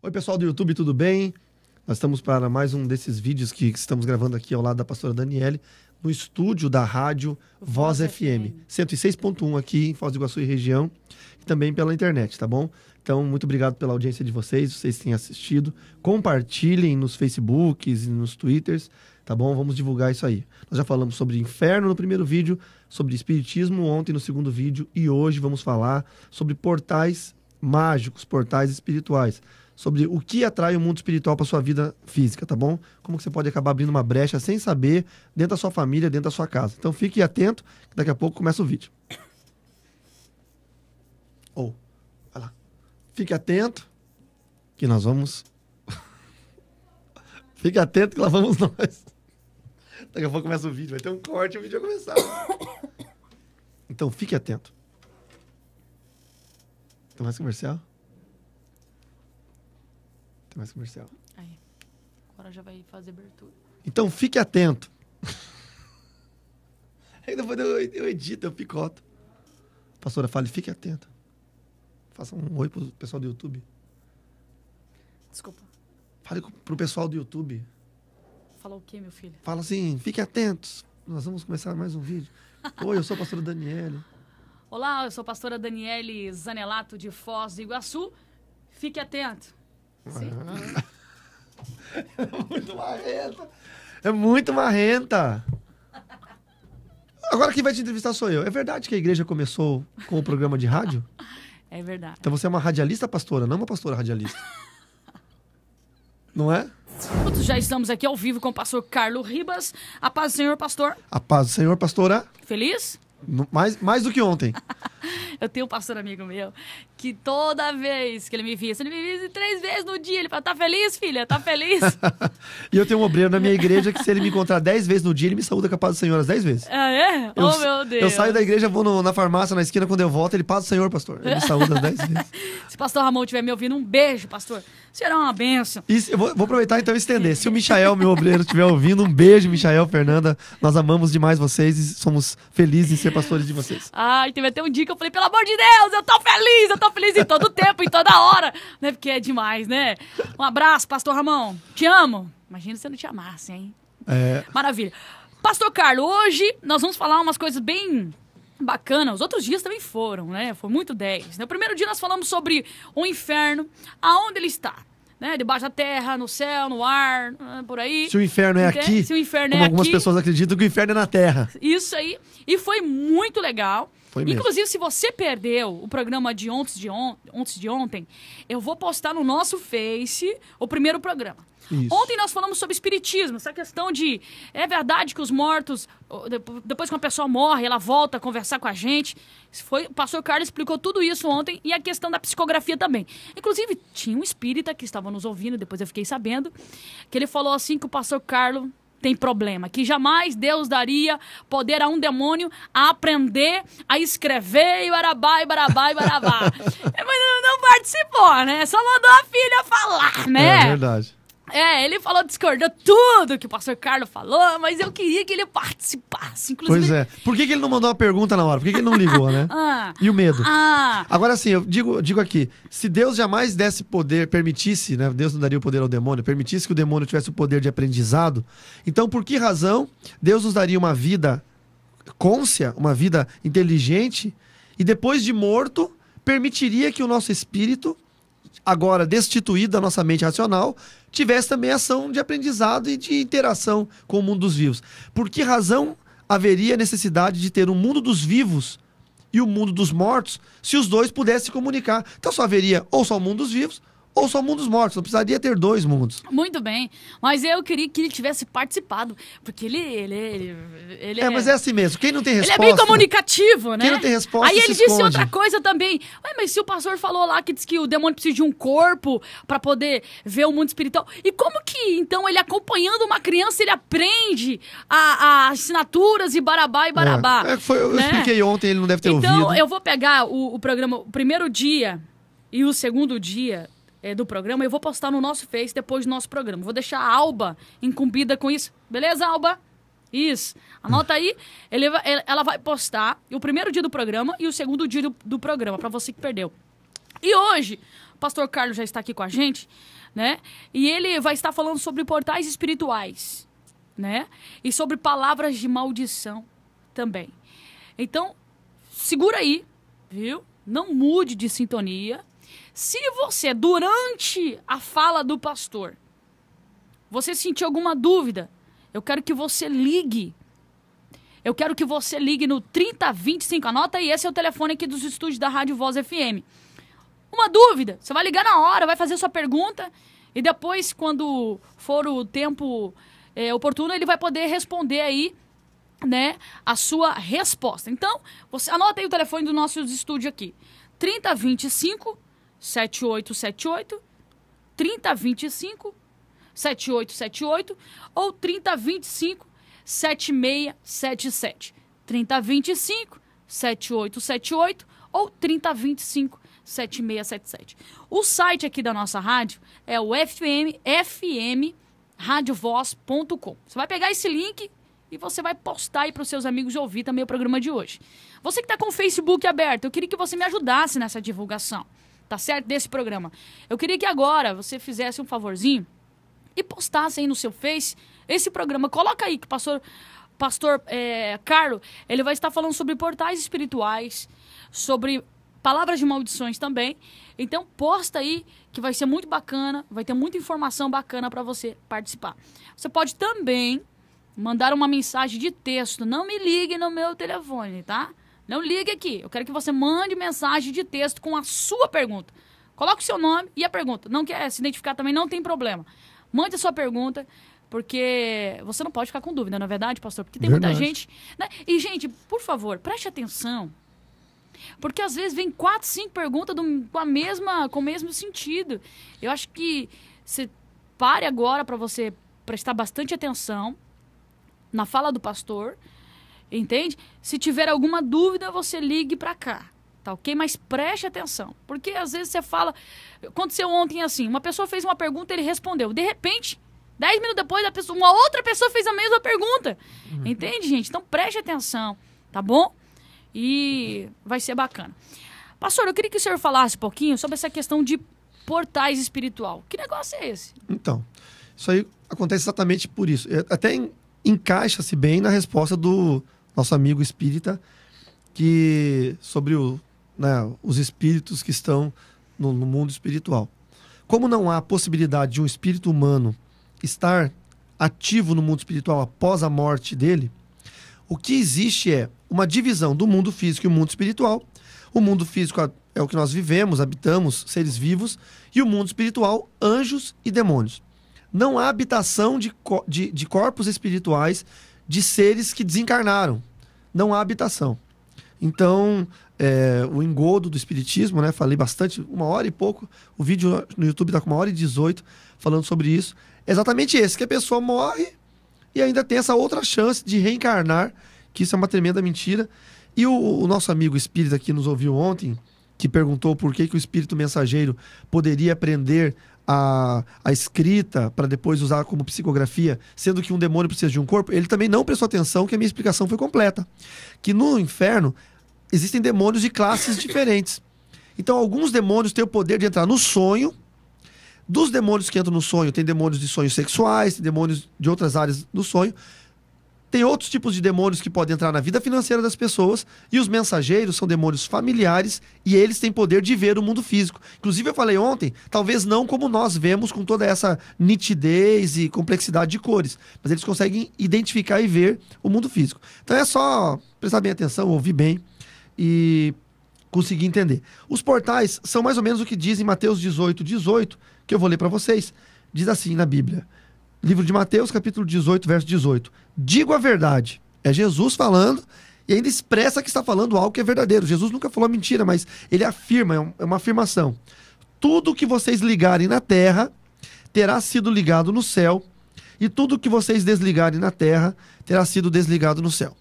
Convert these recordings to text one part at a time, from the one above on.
Oi, pessoal do YouTube, tudo bem? Nós estamos para mais um desses vídeos que estamos gravando aqui ao lado da pastora Daniele, no estúdio da rádio Voz, Voz FM, FM. 106.1 aqui em Foz do Iguaçu e região, e também pela internet, tá bom? Então, muito obrigado pela audiência de vocês, vocês têm assistido. Compartilhem nos Facebooks e nos Twitters, tá bom? Vamos divulgar isso aí. Nós já falamos sobre inferno no primeiro vídeo, sobre espiritismo ontem no segundo vídeo, e hoje vamos falar sobre portais mágicos, portais espirituais sobre o que atrai o mundo espiritual para sua vida física, tá bom? Como que você pode acabar abrindo uma brecha sem saber dentro da sua família, dentro da sua casa. Então fique atento, que daqui a pouco começa o vídeo. Ou, oh, vai lá. Fique atento, que nós vamos. fique atento, que lá vamos nós. Daqui a pouco começa o vídeo, vai ter um corte e o vídeo vai começar. Então fique atento. Tem mais comercial? mais comercial. Aí. Agora já vai fazer abertura. Então fique atento. Ainda vou, eu, eu edito, eu picoto. Pastora, fale, fique atento. Faça um oi pro pessoal do YouTube. Desculpa. Fale pro pessoal do YouTube. Fala o quê, meu filho? Fala assim, fique atentos. Nós vamos começar mais um vídeo. Oi, eu sou a pastora Daniele. Olá, eu sou a pastora Daniele Zanelato de Foz do Iguaçu. Fique atento é muito marrenta. É muito marrenta. Agora quem vai te entrevistar sou eu. É verdade que a igreja começou com o programa de rádio? É verdade. Então você é uma radialista pastora, não uma pastora radialista. não é? já estamos aqui ao vivo com o pastor Carlos Ribas. A paz do Senhor, pastor. A paz do Senhor, pastora. Feliz? Mais, mais do que ontem. eu tenho um pastor amigo meu que toda vez que ele me visse, ele me visse três vezes no dia. Ele fala, tá feliz, filha? Tá feliz? e eu tenho um obreiro na minha igreja que se ele me encontrar dez vezes no dia, ele me saúda com a paz do Senhor as dez vezes. Ah, é? Eu, oh, meu Deus. Eu saio da igreja, vou no, na farmácia, na esquina, quando eu volto, ele paz do Senhor, pastor. Ele me saúda as dez vezes. se o pastor Ramon estiver me ouvindo, um beijo, pastor. Será é uma benção. Isso, eu vou, vou, aproveitar então e estender. Se o Michael, meu obreiro, estiver ouvindo, um beijo, Michael, Fernanda. Nós amamos demais vocês e somos felizes em ser pastores de vocês. Ai, teve até um dia que eu falei, pelo amor de Deus, eu tô feliz, eu tô tô feliz em todo tempo, em toda hora, né? Porque é demais, né? Um abraço, pastor Ramon. Te amo. Imagina se eu não te amasse, hein? É... Maravilha. Pastor Carlos, hoje nós vamos falar umas coisas bem bacanas Os outros dias também foram, né? Foi muito 10. No né? primeiro dia nós falamos sobre o inferno, aonde ele está. Né? Debaixo da terra, no céu, no ar, né? por aí. Se o inferno é Entende? aqui. Se o inferno é algumas aqui. Algumas pessoas acreditam que o inferno é na terra. Isso aí. E foi muito legal. Foi mesmo. Inclusive, se você perdeu o programa de ontem de, ontem de ontem, eu vou postar no nosso Face o primeiro programa. Isso. Ontem nós falamos sobre espiritismo, essa questão de é verdade que os mortos, depois que uma pessoa morre, ela volta a conversar com a gente. Foi, o pastor Carlos explicou tudo isso ontem e a questão da psicografia também. Inclusive, tinha um espírita que estava nos ouvindo, depois eu fiquei sabendo, que ele falou assim que o pastor Carlos tem problema, que jamais Deus daria poder a um demônio a aprender a escrever e barabá e barabá e barabá. É, mas não, não participou, né? Só mandou a filha falar, é né? É verdade. É, ele falou, discordou tudo que o pastor Carlos falou, mas eu queria que ele participasse, inclusive. Pois é. Por que, que ele não mandou a pergunta na hora? Por que, que ele não ligou, né? ah, e o medo. Ah, Agora sim, eu digo, digo aqui: se Deus jamais desse poder, permitisse, né? Deus não daria o poder ao demônio, permitisse que o demônio tivesse o poder de aprendizado, então por que razão Deus nos daria uma vida côncia, uma vida inteligente, e depois de morto, permitiria que o nosso espírito agora destituído da nossa mente racional, tivesse também ação de aprendizado e de interação com o mundo dos vivos. Por que razão haveria necessidade de ter um mundo dos vivos e o mundo dos mortos se os dois pudessem comunicar? Então só haveria ou só o mundo dos vivos ou só mundos mortos. Não precisaria ter dois mundos. Muito bem. Mas eu queria que ele tivesse participado, porque ele. ele, ele, ele é, mas é assim mesmo. Quem não tem resposta. Ele é bem comunicativo, né? Quem não tem resposta. Aí ele disse esconde. outra coisa também. Ué, mas se o pastor falou lá que diz que o demônio precisa de um corpo para poder ver o mundo espiritual. E como que, então, ele acompanhando uma criança, ele aprende a, a assinaturas e barabá e barabá? É, é, foi, eu né? expliquei ontem, ele não deve ter então, ouvido. Então, eu vou pegar o, o programa, o primeiro dia e o segundo dia é, do programa, eu vou postar no nosso Face depois do nosso programa. Vou deixar a Alba incumbida com isso. Beleza, Alba? Isso. Anota aí. Ele, ela vai postar o primeiro dia do programa e o segundo dia do, do programa, para você que perdeu. E hoje, o pastor Carlos já está aqui com a gente, né? E ele vai estar falando sobre portais espirituais, né? E sobre palavras de maldição também. Então, segura aí, viu? Não mude de sintonia, se você, durante a fala do pastor, você sentir alguma dúvida, eu quero que você ligue. Eu quero que você ligue no 3025. Anota aí, esse é o telefone aqui dos estúdios da Rádio Voz FM. Uma dúvida, você vai ligar na hora, vai fazer sua pergunta e depois, quando for o tempo é, oportuno, ele vai poder responder aí, né, a sua resposta. Então, você anota aí o telefone do nosso estúdio aqui. 3025 7878 3025 7878 ou 3025 7677. 3025 7878 ou 3025 7677. O site aqui da nossa rádio é o fm, fmradiovoz.com. Você vai pegar esse link e você vai postar aí para os seus amigos ouvir também o programa de hoje. Você que está com o Facebook aberto, eu queria que você me ajudasse nessa divulgação tá certo? Desse programa. Eu queria que agora você fizesse um favorzinho e postasse aí no seu Face esse programa. Coloca aí que o pastor, pastor é, Carlos ele vai estar falando sobre portais espirituais, sobre palavras de maldições também. Então posta aí que vai ser muito bacana, vai ter muita informação bacana para você participar. Você pode também mandar uma mensagem de texto. Não me ligue no meu telefone, tá? Não ligue aqui. Eu quero que você mande mensagem de texto com a sua pergunta. Coloque o seu nome e a pergunta. Não quer se identificar também, não tem problema. Mande a sua pergunta, porque você não pode ficar com dúvida, na é verdade, pastor? Porque tem verdade. muita gente. Né? E, gente, por favor, preste atenção. Porque às vezes vem quatro, cinco perguntas do, com, a mesma, com o mesmo sentido. Eu acho que você pare agora para você prestar bastante atenção na fala do pastor Entende? Se tiver alguma dúvida, você ligue para cá. Tá ok? Mas preste atenção. Porque às vezes você fala. Aconteceu ontem assim: uma pessoa fez uma pergunta ele respondeu. De repente, dez minutos depois, pessoa, uma outra pessoa fez a mesma pergunta. Uhum. Entende, gente? Então preste atenção, tá bom? E vai ser bacana. Pastor, eu queria que o senhor falasse um pouquinho sobre essa questão de portais espiritual. Que negócio é esse? Então, isso aí acontece exatamente por isso. É, até encaixa-se bem na resposta do nosso amigo espírita, que sobre o, né, os espíritos que estão no, no mundo espiritual. Como não há possibilidade de um espírito humano estar ativo no mundo espiritual após a morte dele, o que existe é uma divisão do mundo físico e o mundo espiritual. O mundo físico é o que nós vivemos, habitamos, seres vivos, e o mundo espiritual, anjos e demônios. Não há habitação de, de, de corpos espirituais de seres que desencarnaram, não há habitação. Então, é, o engodo do espiritismo, né? Falei bastante, uma hora e pouco. O vídeo no YouTube está com uma hora e 18 falando sobre isso. É exatamente esse, que a pessoa morre e ainda tem essa outra chance de reencarnar, que isso é uma tremenda mentira. E o, o nosso amigo espírita que nos ouviu ontem, que perguntou por que, que o espírito mensageiro poderia prender a, a escrita para depois usar como psicografia, sendo que um demônio precisa de um corpo, ele também não prestou atenção que a minha explicação foi completa. Que no inferno existem demônios de classes diferentes. Então, alguns demônios têm o poder de entrar no sonho. Dos demônios que entram no sonho, tem demônios de sonhos sexuais, tem demônios de outras áreas do sonho. Tem outros tipos de demônios que podem entrar na vida financeira das pessoas, e os mensageiros são demônios familiares e eles têm poder de ver o mundo físico. Inclusive, eu falei ontem, talvez não como nós vemos com toda essa nitidez e complexidade de cores, mas eles conseguem identificar e ver o mundo físico. Então é só prestar bem atenção, ouvir bem e conseguir entender. Os portais são mais ou menos o que diz em Mateus 18, 18, que eu vou ler para vocês. Diz assim na Bíblia: Livro de Mateus, capítulo 18, verso 18. Digo a verdade. É Jesus falando e ainda expressa que está falando algo que é verdadeiro. Jesus nunca falou mentira, mas ele afirma, é, é uma afirmação. Tudo que vocês ligarem na terra terá sido ligado no céu, e tudo que vocês desligarem na terra terá sido desligado no céu.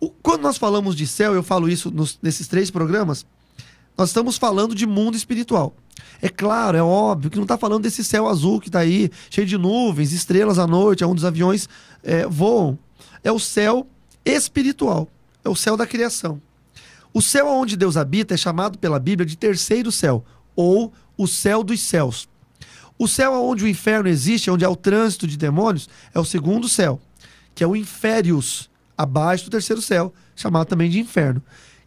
O, quando nós falamos de céu, eu falo isso nos, nesses três programas, nós estamos falando de mundo espiritual. É claro, é óbvio que não está falando desse céu azul que está aí, cheio de nuvens, estrelas à noite, onde os aviões é, voam. É o céu espiritual, é o céu da criação. O céu onde Deus habita é chamado pela Bíblia de terceiro céu, ou o céu dos céus. O céu onde o inferno existe, onde há o trânsito de demônios, é o segundo céu, que é o inférios, abaixo do terceiro céu, chamado também de inferno.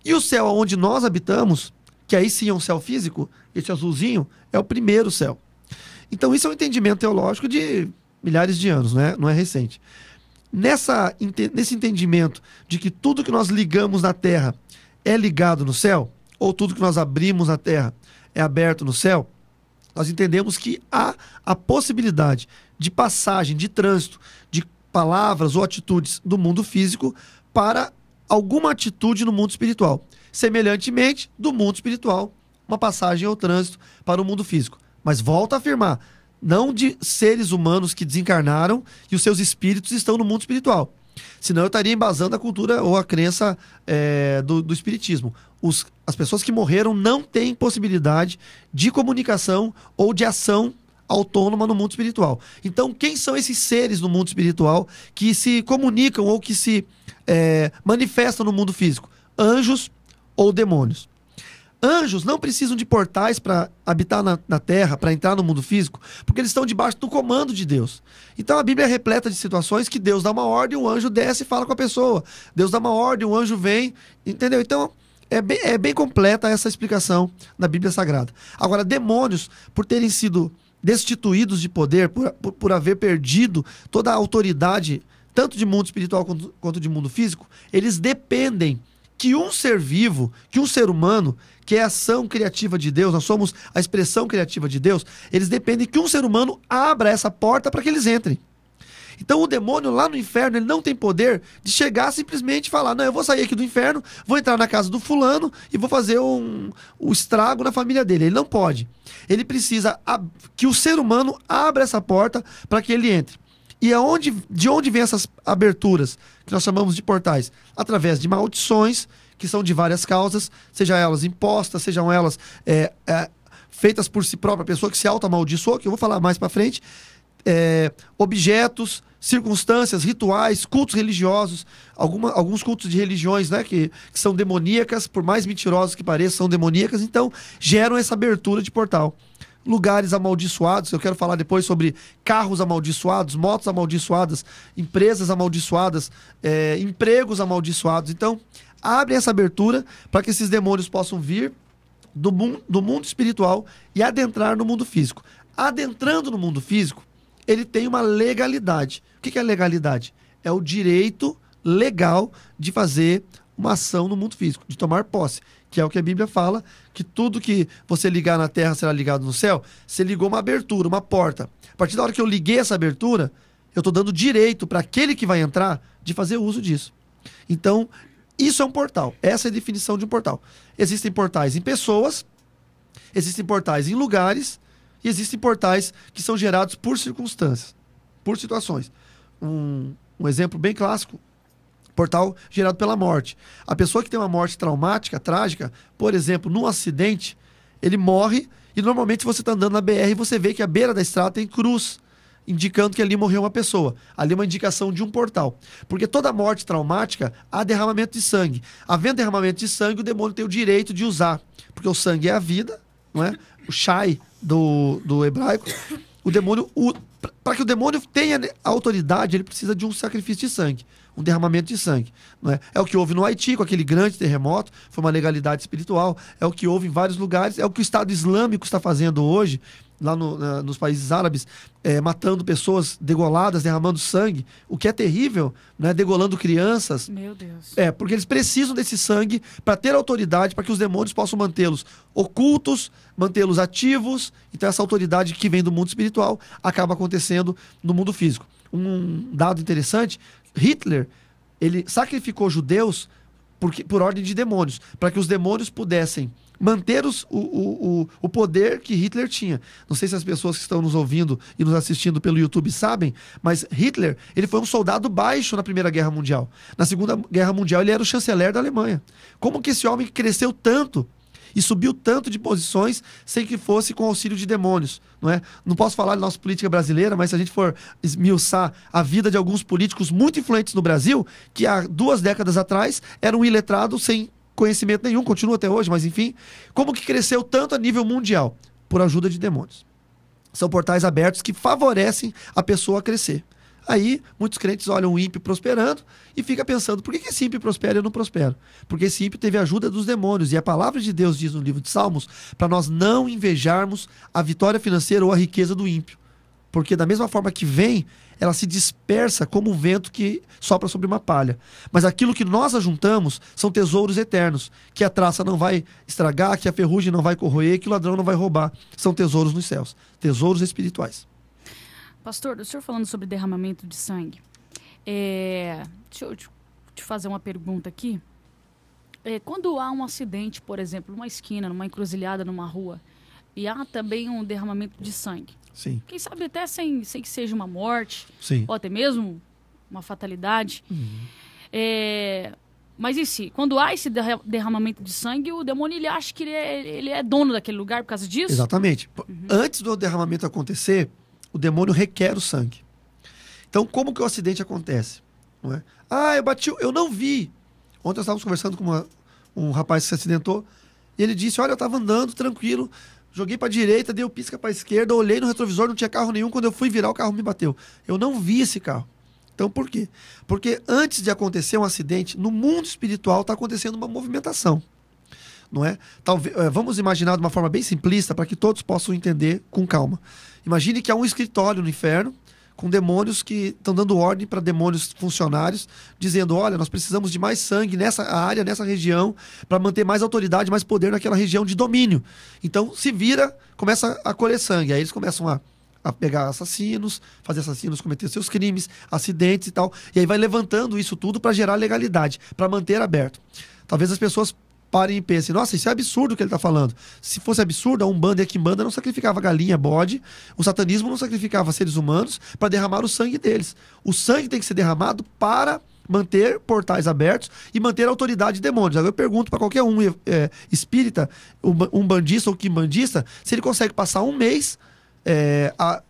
E o céu onde nós habitamos que aí sim é um céu físico, esse azulzinho é o primeiro céu. Então isso é um entendimento teológico de milhares de anos, né? não é recente. Nessa, nesse entendimento de que tudo que nós ligamos na terra é ligado no céu, ou tudo que nós abrimos na terra é aberto no céu, nós entendemos que há a possibilidade de passagem, de trânsito, de palavras ou atitudes do mundo físico para alguma atitude no mundo espiritual. Semelhantemente, do mundo espiritual, uma passagem ou trânsito para o mundo físico. Mas volta a afirmar, não de seres humanos que desencarnaram e os seus espíritos estão no mundo espiritual. Senão eu estaria embasando a cultura ou a crença é, do, do, espiritismo. Os, as pessoas que morreram não têm possibilidade de comunicação ou de ação autônoma no mundo espiritual. Então, quem são esses seres no mundo espiritual que se comunicam ou que se é, manifestam no mundo físico? Anjos ou demônios? Anjos não precisam de portais para habitar na, na terra, para entrar no mundo físico, porque eles estão debaixo do comando de Deus. Então a Bíblia é repleta de situações que Deus dá uma ordem, o anjo desce e fala com a pessoa. Deus dá uma ordem, o anjo vem, entendeu? Então é bem, é bem completa essa explicação na Bíblia Sagrada. Agora, demônios, por terem sido destituídos de poder por, por, por haver perdido toda a autoridade, tanto de mundo espiritual quanto, quanto de mundo físico, eles dependem que um ser vivo, que um ser humano, que é a ação criativa de Deus, nós somos a expressão criativa de Deus, eles dependem que um ser humano abra essa porta para que eles entrem. Então o demônio lá no inferno, ele não tem poder de chegar simplesmente e falar: não, eu vou sair aqui do inferno, vou entrar na casa do fulano e vou fazer um, um estrago na família dele. Ele não pode. Ele precisa que o ser humano abra essa porta para que ele entre. E aonde, é de onde vem essas aberturas, que nós chamamos de portais? Através de maldições, que são de várias causas, sejam elas impostas, sejam elas é, é, feitas por si própria, pessoa que se auto-amaldiçoou, que eu vou falar mais para frente, é, objetos, circunstâncias, rituais, cultos religiosos, alguma, alguns cultos de religiões né, que, que são demoníacas, por mais mentirosos que pareçam, são demoníacas, então geram essa abertura de portal lugares amaldiçoados. Eu quero falar depois sobre carros amaldiçoados, motos amaldiçoadas, empresas amaldiçoadas, é, empregos amaldiçoados. Então, abre essa abertura para que esses demônios possam vir do, mu do mundo espiritual e adentrar no mundo físico. Adentrando no mundo físico, ele tem uma legalidade. O que é legalidade? É o direito legal de fazer uma ação no mundo físico, de tomar posse, que é o que a Bíblia fala, que tudo que você ligar na terra será ligado no céu. Você ligou uma abertura, uma porta. A partir da hora que eu liguei essa abertura, eu estou dando direito para aquele que vai entrar de fazer uso disso. Então, isso é um portal. Essa é a definição de um portal. Existem portais em pessoas, existem portais em lugares e existem portais que são gerados por circunstâncias, por situações. Um, um exemplo bem clássico, portal gerado pela morte. A pessoa que tem uma morte traumática, trágica, por exemplo, num acidente, ele morre e normalmente você está andando na BR e você vê que a beira da estrada tem cruz indicando que ali morreu uma pessoa. Ali é uma indicação de um portal. Porque toda morte traumática há derramamento de sangue. Havendo derramamento de sangue, o demônio tem o direito de usar. Porque o sangue é a vida, não é? O chai, é do, do hebraico, o demônio. Para que o demônio tenha autoridade, ele precisa de um sacrifício de sangue, um derramamento de sangue. Não é? é o que houve no Haiti, com aquele grande terremoto, foi uma legalidade espiritual. É o que houve em vários lugares, é o que o Estado Islâmico está fazendo hoje lá no, na, nos países árabes, é, matando pessoas degoladas, derramando sangue, o que é terrível, né? Degolando crianças. Meu Deus. É, porque eles precisam desse sangue para ter autoridade, para que os demônios possam mantê-los ocultos, mantê-los ativos. Então, essa autoridade que vem do mundo espiritual acaba acontecendo no mundo físico. Um dado interessante: Hitler ele sacrificou judeus porque, por ordem de demônios, para que os demônios pudessem manter os, o, o, o poder que Hitler tinha. Não sei se as pessoas que estão nos ouvindo e nos assistindo pelo YouTube sabem, mas Hitler ele foi um soldado baixo na Primeira Guerra Mundial. Na Segunda Guerra Mundial ele era o chanceler da Alemanha. Como que esse homem cresceu tanto e subiu tanto de posições sem que fosse com auxílio de demônios, não é? Não posso falar de nossa política brasileira, mas se a gente for esmiuçar a vida de alguns políticos muito influentes no Brasil, que há duas décadas atrás eram iletrados sem conhecimento nenhum, continua até hoje, mas enfim, como que cresceu tanto a nível mundial? Por ajuda de demônios. São portais abertos que favorecem a pessoa a crescer. Aí, muitos crentes olham o ímpio prosperando e fica pensando, por que esse ímpio prospera e eu não prospero? Porque esse ímpio teve a ajuda dos demônios. E a palavra de Deus diz no livro de Salmos para nós não invejarmos a vitória financeira ou a riqueza do ímpio. Porque da mesma forma que vem, ela se dispersa como o vento que sopra sobre uma palha. Mas aquilo que nós ajuntamos são tesouros eternos, que a traça não vai estragar, que a ferrugem não vai corroer, que o ladrão não vai roubar. São tesouros nos céus, tesouros espirituais. Pastor, o senhor falando sobre derramamento de sangue, é... deixa eu te fazer uma pergunta aqui. É, quando há um acidente, por exemplo, numa esquina, numa encruzilhada, numa rua, e há também um derramamento de sangue, Sim. Quem sabe até sem, sem que seja uma morte, Sim. ou até mesmo uma fatalidade. Uhum. É, mas e se, quando há esse derramamento de sangue, o demônio ele acha que ele é, ele é dono daquele lugar por causa disso? Exatamente. Uhum. Antes do derramamento acontecer, o demônio requer o sangue. Então, como que o acidente acontece? Não é? Ah, eu bati, eu não vi. Ontem nós estávamos conversando com uma, um rapaz que se acidentou, e ele disse: Olha, eu estava andando tranquilo, Joguei pra direita, dei o pisca pra esquerda, olhei no retrovisor, não tinha carro nenhum. Quando eu fui virar, o carro me bateu. Eu não vi esse carro. Então por quê? Porque antes de acontecer um acidente, no mundo espiritual está acontecendo uma movimentação. Não é? Talvez, é, vamos imaginar de uma forma bem simplista para que todos possam entender com calma. Imagine que há um escritório no inferno com demônios que estão dando ordem para demônios funcionários, dizendo: olha, nós precisamos de mais sangue nessa área, nessa região, para manter mais autoridade, mais poder naquela região de domínio. Então se vira, começa a colher sangue. Aí eles começam a a pegar assassinos, fazer assassinos cometer seus crimes, acidentes e tal. E aí vai levantando isso tudo para gerar legalidade, para manter aberto. Talvez as pessoas parem e pensem: nossa, isso é absurdo o que ele está falando. Se fosse absurdo, a Umbanda e é a Quimbanda não sacrificava galinha, bode, o satanismo não sacrificava seres humanos para derramar o sangue deles. O sangue tem que ser derramado para manter portais abertos e manter a autoridade de demônios. Agora eu pergunto para qualquer um é, espírita, um bandista ou quimbandista, se ele consegue passar um mês é, a,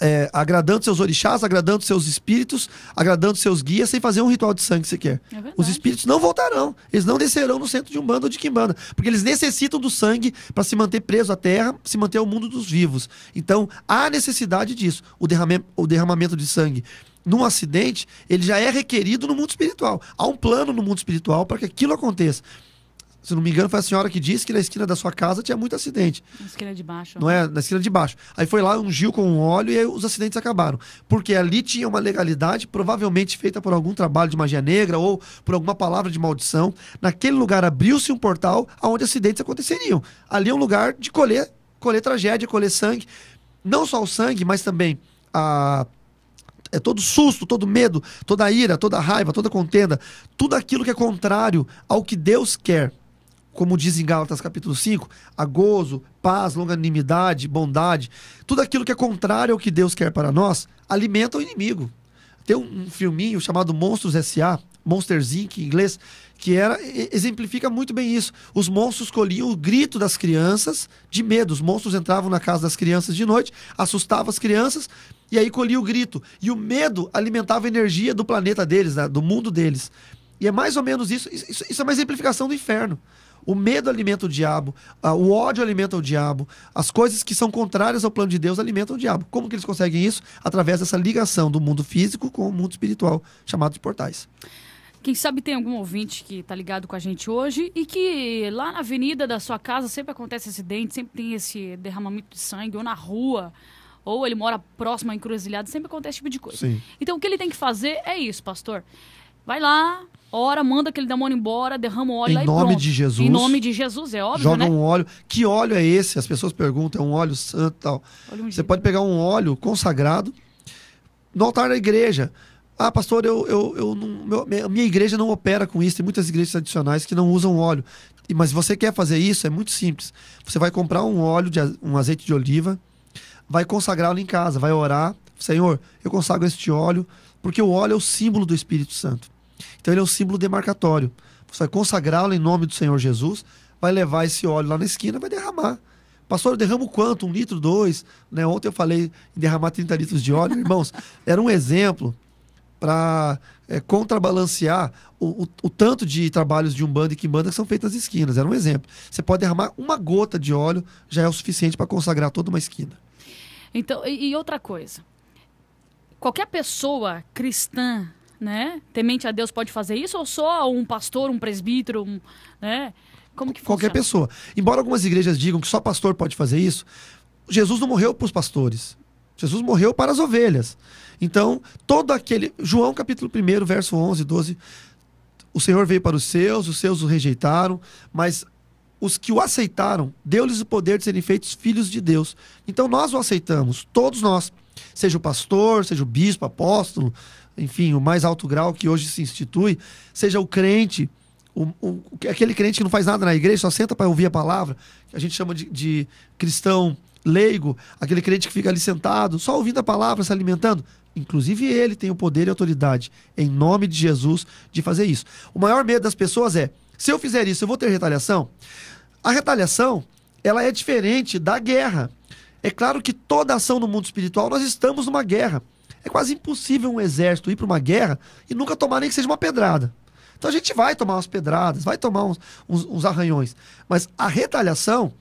é, agradando seus orixás, agradando seus espíritos, agradando seus guias, sem fazer um ritual de sangue sequer. É Os espíritos não voltarão, eles não descerão no centro de um bando ou de quimbanda, porque eles necessitam do sangue para se manter preso à terra, se manter ao mundo dos vivos. Então, há necessidade disso, o, derrame, o derramamento de sangue num acidente, ele já é requerido no mundo espiritual. Há um plano no mundo espiritual para que aquilo aconteça. Se não me engano, foi a senhora que disse que na esquina da sua casa tinha muito acidente. Na esquina de baixo. Não é? Na esquina de baixo. Aí foi lá, ungiu com óleo e os acidentes acabaram. Porque ali tinha uma legalidade, provavelmente feita por algum trabalho de magia negra ou por alguma palavra de maldição. Naquele lugar abriu-se um portal onde acidentes aconteceriam. Ali é um lugar de colher, colher tragédia, colher sangue. Não só o sangue, mas também a é todo susto, todo medo, toda ira, toda raiva, toda contenda, tudo aquilo que é contrário ao que Deus quer como diz em Gálatas capítulo 5, a gozo, paz, longanimidade, bondade, tudo aquilo que é contrário ao que Deus quer para nós, alimenta o inimigo. Tem um, um filminho chamado Monstros S.A., Monsters Inc. em inglês, que era exemplifica muito bem isso. Os monstros colhiam o grito das crianças de medo. Os monstros entravam na casa das crianças de noite, assustavam as crianças e aí colhia o grito. E o medo alimentava a energia do planeta deles, do mundo deles. E é mais ou menos isso. Isso, isso é uma exemplificação do inferno. O medo alimenta o diabo, o ódio alimenta o diabo, as coisas que são contrárias ao plano de Deus alimentam o diabo. Como que eles conseguem isso? Através dessa ligação do mundo físico com o mundo espiritual, chamado de portais. Quem sabe tem algum ouvinte que está ligado com a gente hoje e que lá na avenida da sua casa sempre acontece acidente, sempre tem esse derramamento de sangue, ou na rua, ou ele mora próximo à encruzilhada, sempre acontece esse tipo de coisa. Sim. Então o que ele tem que fazer é isso, pastor. Vai lá, ora, manda aquele demônio embora, derrama o óleo em lá e Em nome de Jesus. Em nome de Jesus, é óbvio, Joga né? um óleo. Que óleo é esse? As pessoas perguntam, é um óleo santo e tal. Óleo Você pode pegar um óleo consagrado no altar da igreja. Ah, pastor, eu, eu, eu não, meu, minha igreja não opera com isso. Tem muitas igrejas tradicionais que não usam óleo. Mas se você quer fazer isso? É muito simples. Você vai comprar um óleo, de, um azeite de oliva, vai consagrá-lo em casa, vai orar. Senhor, eu consagro este óleo, porque o óleo é o símbolo do Espírito Santo. Então ele é um símbolo demarcatório. Você vai consagrá-lo em nome do Senhor Jesus, vai levar esse óleo lá na esquina, vai derramar. Pastor, eu derramo quanto? Um litro, dois? Né? Ontem eu falei em derramar 30 litros de óleo. Irmãos, era um exemplo para é, contrabalancear o, o, o, tanto de trabalhos de umbanda e quimbanda que são feitos nas esquinas. Era um exemplo. Você pode derramar uma gota de óleo, já é o suficiente para consagrar toda uma esquina. Então, e outra coisa. Qualquer pessoa cristã né? Temente a Deus pode fazer isso ou só um pastor, um presbítero, um, né? Como que Qualquer funciona? pessoa. Embora algumas igrejas digam que só pastor pode fazer isso, Jesus não morreu para os pastores. Jesus morreu para as ovelhas. Então, todo aquele. João capítulo 1, verso 11, 12. O Senhor veio para os seus, os seus o rejeitaram, mas os que o aceitaram, deu-lhes o poder de serem feitos filhos de Deus. Então, nós o aceitamos, todos nós. Seja o pastor, seja o bispo, apóstolo, enfim, o mais alto grau que hoje se institui, seja o crente, o, o, aquele crente que não faz nada na igreja, só senta para ouvir a palavra, que a gente chama de, de cristão leigo, aquele crente que fica ali sentado, só ouvindo a palavra, se alimentando. Inclusive ele tem o poder e autoridade, em nome de Jesus, de fazer isso. O maior medo das pessoas é: se eu fizer isso, eu vou ter retaliação? A retaliação, ela é diferente da guerra. É claro que toda ação no mundo espiritual, nós estamos numa guerra. É quase impossível um exército ir para uma guerra e nunca tomar nem que seja uma pedrada. Então a gente vai tomar umas pedradas, vai tomar uns, uns, uns arranhões. Mas a retaliação,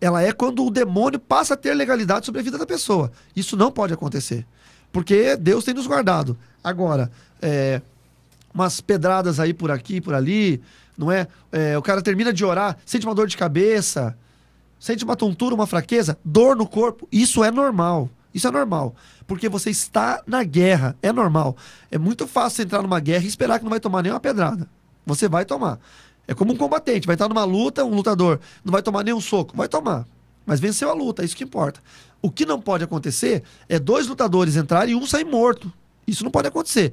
ela é quando o demônio passa a ter legalidade sobre a vida da pessoa. Isso não pode acontecer. Porque Deus tem nos guardado. Agora, é, umas pedradas aí por aqui, por ali, não é? é? O cara termina de orar, sente uma dor de cabeça, sente uma tontura, uma fraqueza, dor no corpo. Isso é normal. Isso é normal. Porque você está na guerra. É normal. É muito fácil entrar numa guerra e esperar que não vai tomar nenhuma pedrada. Você vai tomar. É como um combatente. Vai estar numa luta, um lutador não vai tomar nenhum soco. Vai tomar. Mas venceu a luta, é isso que importa. O que não pode acontecer é dois lutadores entrarem e um sair morto. Isso não pode acontecer.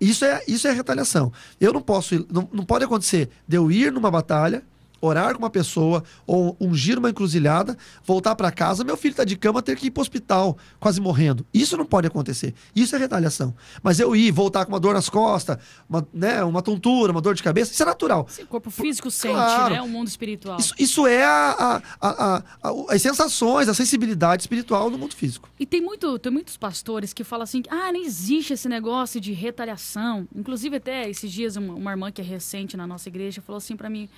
Isso é, isso é retaliação. Eu não posso. Ir, não, não pode acontecer de eu ir numa batalha orar com uma pessoa ou ungir uma encruzilhada, voltar para casa, meu filho está de cama, ter que ir para o hospital, quase morrendo. Isso não pode acontecer. Isso é retaliação. Mas eu ir, voltar com uma dor nas costas, uma, né, uma tontura, uma dor de cabeça, isso é natural. Sim, o corpo físico sente, claro. né? O mundo espiritual. Isso, isso é a, a, a, as sensações, a sensibilidade espiritual no mundo físico. E tem, muito, tem muitos pastores que falam assim, ah, não existe esse negócio de retaliação. Inclusive até esses dias uma, uma irmã que é recente na nossa igreja falou assim para mim,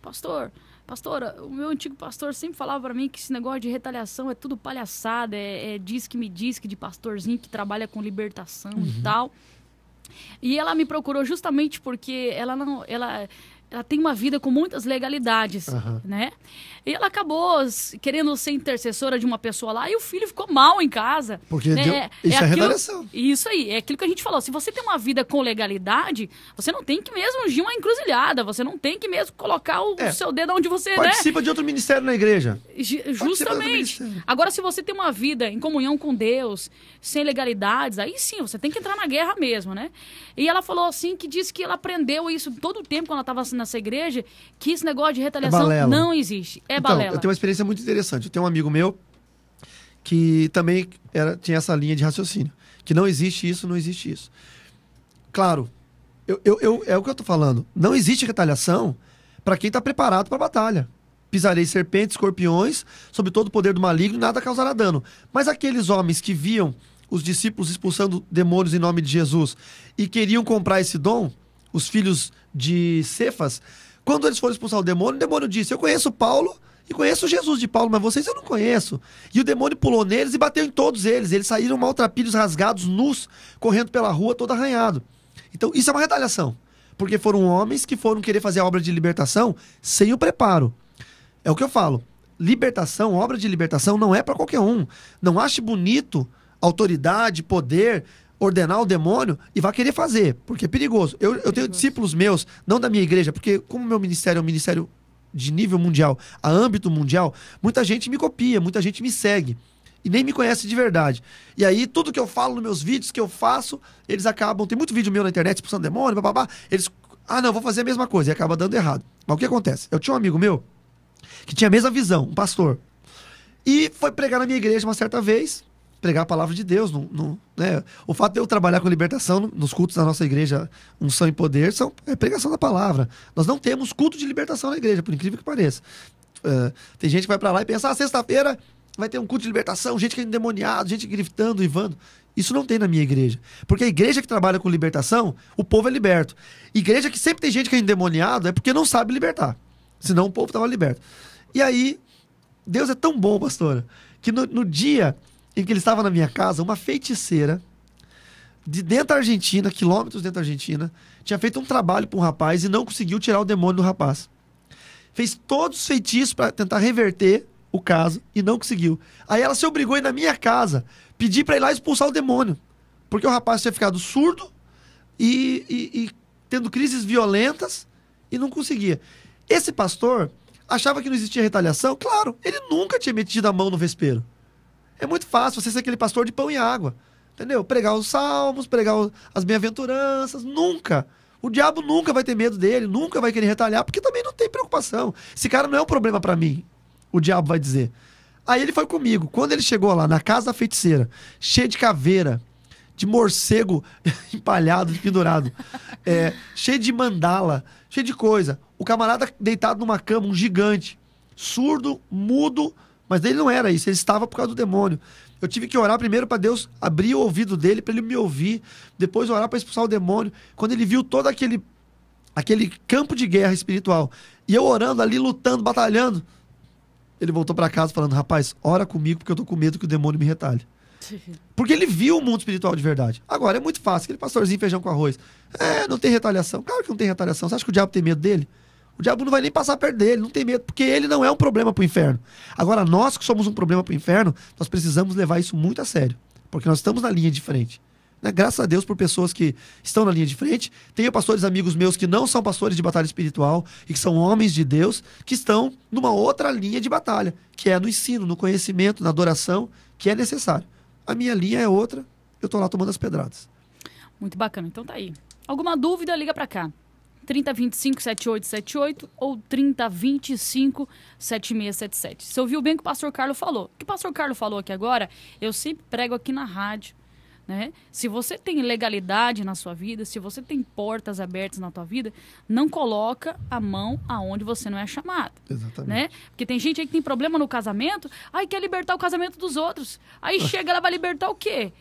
pastor, pastora, o meu antigo pastor sempre falava para mim que esse negócio de retaliação é tudo palhaçada, é, é diz que me diz que de pastorzinho que trabalha com libertação uhum. e tal. E ela me procurou justamente porque ela não, ela ela tem uma vida com muitas legalidades, uhum. né? E ela acabou querendo ser intercessora de uma pessoa lá e o filho ficou mal em casa. Porque né? deu... É isso é, aquilo, Isso aí, é aquilo que a gente falou. Se você tem uma vida com legalidade, você não tem que mesmo ungir uma encruzilhada, você não tem que mesmo colocar o, é. o seu dedo onde você... Né? Participa né? de outro ministério na igreja. J justamente. Agora, se você tem uma vida em comunhão com Deus, sem legalidades, aí sim, você tem que entrar na guerra mesmo, né? E ela falou assim, que disse que ela aprendeu isso todo o tempo quando ela estava nessa igreja que esse negócio de retaliação é não existe. É então, balela. Eu tenho uma experiência muito interessante. Eu tenho um amigo meu que também era, tinha essa linha de raciocínio. Que não existe isso, não existe isso. Claro, eu, eu, eu é o que eu tô falando. Não existe retaliação para quem está preparado para a batalha. Pisarei serpentes, escorpiões, sob todo o poder do maligno, nada causará dano. Mas aqueles homens que viam os discípulos expulsando demônios em nome de Jesus e queriam comprar esse dom, os filhos de Cefas, quando eles foram expulsar o demônio, o demônio disse: Eu conheço Paulo e conheço Jesus de Paulo, mas vocês eu não conheço. E o demônio pulou neles e bateu em todos eles. Eles saíram maltrapilhos, rasgados, nus, correndo pela rua, todo arranhado. Então, isso é uma retaliação. Porque foram homens que foram querer fazer a obra de libertação sem o preparo. É o que eu falo. Libertação, obra de libertação, não é para qualquer um. Não ache bonito autoridade, poder, ordenar o demônio e vai querer fazer, porque é perigoso. Eu, eu tenho discípulos meus, não da minha igreja, porque como meu ministério é um ministério de nível mundial, a âmbito mundial, muita gente me copia, muita gente me segue e nem me conhece de verdade. E aí, tudo que eu falo nos meus vídeos, que eu faço, eles acabam. Tem muito vídeo meu na internet expulsando demônio, babá. Eles. Ah, não, vou fazer a mesma coisa e acaba dando errado. Mas o que acontece? Eu tinha um amigo meu que tinha a mesma visão, um pastor. E foi pregar na minha igreja uma certa vez pregar a palavra de Deus. Não, né? O fato de eu trabalhar com libertação nos cultos da nossa igreja, unção e poder, são, é pregação da palavra. Nós não temos culto de libertação na igreja, por incrível que pareça. Uh, tem gente que vai para lá e pensa, ah, sexta-feira vai ter um culto de libertação, gente que é endemoniado, gente gritando, ivando. Isso não tem na minha igreja. Porque a igreja que trabalha com libertação, o povo é liberto. Igreja que sempre tem gente que é endemoniado é porque não sabe libertar. Senão o povo estava liberto. E aí, Deus é tão bom, pastora, que no, no dia em que ele estava na minha casa, uma feiticeira de dentro da Argentina, quilômetros dentro da Argentina, tinha feito um trabalho para um rapaz e não conseguiu tirar o demônio do rapaz. Fez todos os feitiços para tentar reverter o caso e não conseguiu. Aí ela se obrigou a ir na minha casa, pedir para ir lá expulsar o demônio, porque o rapaz tinha ficado surdo e, e, e tendo crises violentas e não conseguia. Esse pastor achava que não existia retaliação? Claro, ele nunca tinha metido a mão no vespeiro. É muito fácil você ser aquele pastor de pão e água. Entendeu? Pregar os salmos, pregar as bem-aventuranças. Nunca. O diabo nunca vai ter medo dele, nunca vai querer retalhar, porque também não tem preocupação. Esse cara não é um problema para mim, o diabo vai dizer. Aí ele foi comigo. Quando ele chegou lá na casa da feiticeira, cheio de caveira, de morcego empalhado, pendurado, é, cheio de mandala, cheio de coisa. O camarada deitado numa cama, um gigante, surdo, mudo, mas ele não era isso, ele estava por causa do demônio. Eu tive que orar primeiro para Deus abrir o ouvido dele, para ele me ouvir, depois orar para expulsar o demônio. Quando ele viu todo aquele aquele campo de guerra espiritual, e eu orando ali, lutando, batalhando, ele voltou para casa falando: "Rapaz, ora comigo porque eu tô com medo que o demônio me retalhe". Porque ele viu o mundo espiritual de verdade. Agora, é muito fácil, aquele pastorzinho feijão com arroz. É, não tem retaliação. Claro que não tem retaliação. Você acha que o diabo tem medo dele? O diabo não vai nem passar perto dele, não tem medo, porque ele não é um problema para o inferno. Agora, nós que somos um problema para o inferno, nós precisamos levar isso muito a sério, porque nós estamos na linha de frente. Né? Graças a Deus por pessoas que estão na linha de frente. Tenho pastores amigos meus que não são pastores de batalha espiritual e que são homens de Deus, que estão numa outra linha de batalha, que é no ensino, no conhecimento, na adoração, que é necessário. A minha linha é outra, eu estou lá tomando as pedradas. Muito bacana, então tá aí. Alguma dúvida, liga para cá. 3025 7878 ou 3025 7677. Você ouviu bem o que o pastor Carlos falou? O que o pastor Carlos falou aqui agora, eu sempre prego aqui na rádio. Né? Se você tem legalidade na sua vida, se você tem portas abertas na tua vida, não coloca a mão aonde você não é chamado. Exatamente. Né? Porque tem gente aí que tem problema no casamento, aí quer libertar o casamento dos outros. Aí chega, ela vai libertar o quê?